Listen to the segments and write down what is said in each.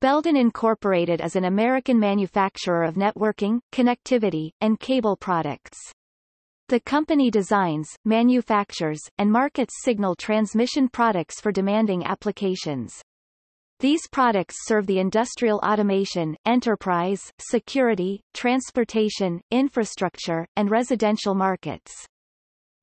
Belden Incorporated is an American manufacturer of networking, connectivity, and cable products. The company designs, manufactures, and markets signal transmission products for demanding applications. These products serve the industrial automation, enterprise, security, transportation, infrastructure, and residential markets.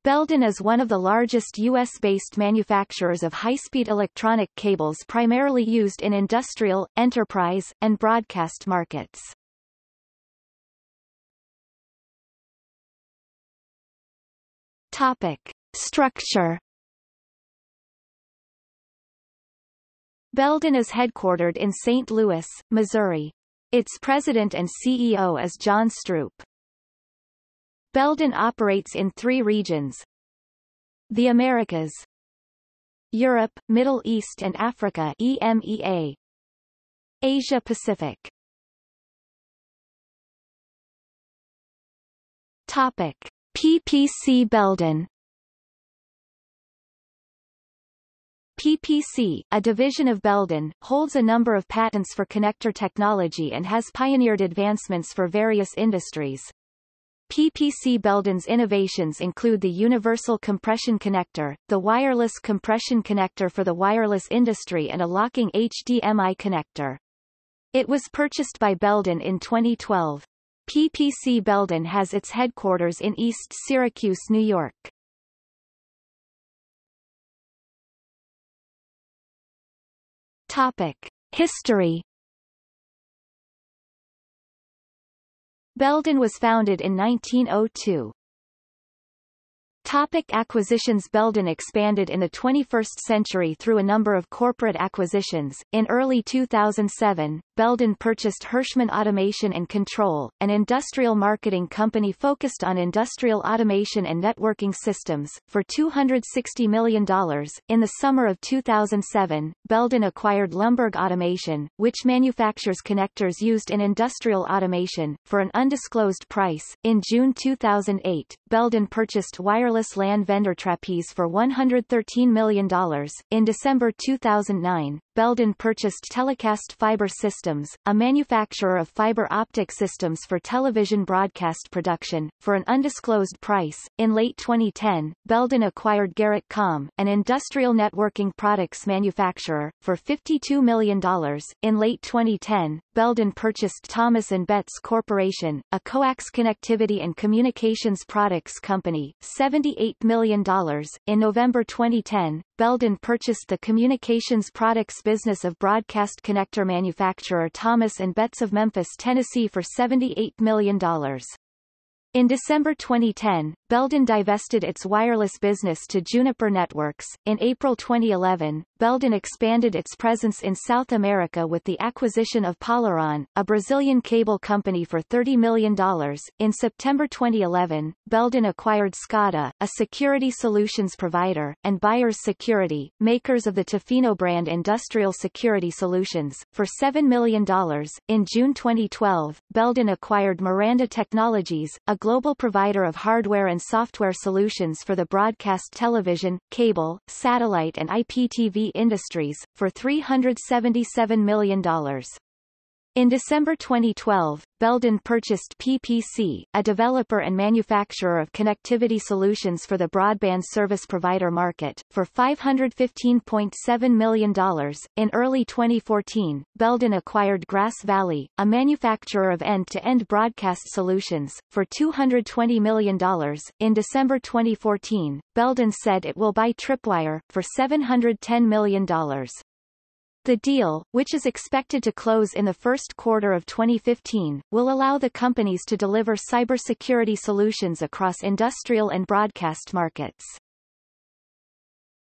Belden is one of the largest U.S.-based manufacturers of high-speed electronic cables primarily used in industrial, enterprise, and broadcast markets. Topic. Structure Belden is headquartered in St. Louis, Missouri. Its president and CEO is John Stroop. Belden operates in three regions. The Americas Europe, Middle East and Africa EMEA Asia Pacific Topic PPC Belden PPC, a division of Belden, holds a number of patents for connector technology and has pioneered advancements for various industries, PPC Belden's innovations include the universal compression connector, the wireless compression connector for the wireless industry and a locking HDMI connector. It was purchased by Belden in 2012. PPC Belden has its headquarters in East Syracuse, New York. Topic. History Belden was founded in 1902. Topic acquisitions Belden expanded in the 21st century through a number of corporate acquisitions. In early 2007, Belden purchased Hirschman Automation and Control, an industrial marketing company focused on industrial automation and networking systems, for $260 million. In the summer of 2007, Belden acquired Lumberg Automation, which manufactures connectors used in industrial automation, for an undisclosed price. In June 2008, Belden purchased wireless wireless LAN vendor Trapeze for $113 million. In December 2009, Belden purchased Telecast Fiber Systems, a manufacturer of fiber optic systems for television broadcast production, for an undisclosed price. In late 2010, Belden acquired Garrett Com, an industrial networking products manufacturer, for $52 million. In late 2010, Belden purchased Thomas & Betts Corporation, a coax connectivity and communications products company, 70 $88 million. In November 2010, Belden purchased the communications products business of broadcast connector manufacturer Thomas & Betts of Memphis, Tennessee for $78 million. In December 2010, Belden divested its wireless business to Juniper Networks. In April 2011, Belden expanded its presence in South America with the acquisition of Polaron, a Brazilian cable company for $30 million. In September 2011, Belden acquired Scada, a security solutions provider, and Buyers Security, makers of the Tofino brand industrial security solutions, for $7 million. In June 2012, Belden acquired Miranda Technologies, a global provider of hardware and software solutions for the broadcast television, cable, satellite and IPTV industries, for $377 million. In December 2012, Belden purchased PPC, a developer and manufacturer of connectivity solutions for the broadband service provider market, for $515.7 million. In early 2014, Belden acquired Grass Valley, a manufacturer of end-to-end -end broadcast solutions, for $220 million. In December 2014, Belden said it will buy Tripwire, for $710 million. The deal, which is expected to close in the first quarter of 2015, will allow the companies to deliver cybersecurity solutions across industrial and broadcast markets.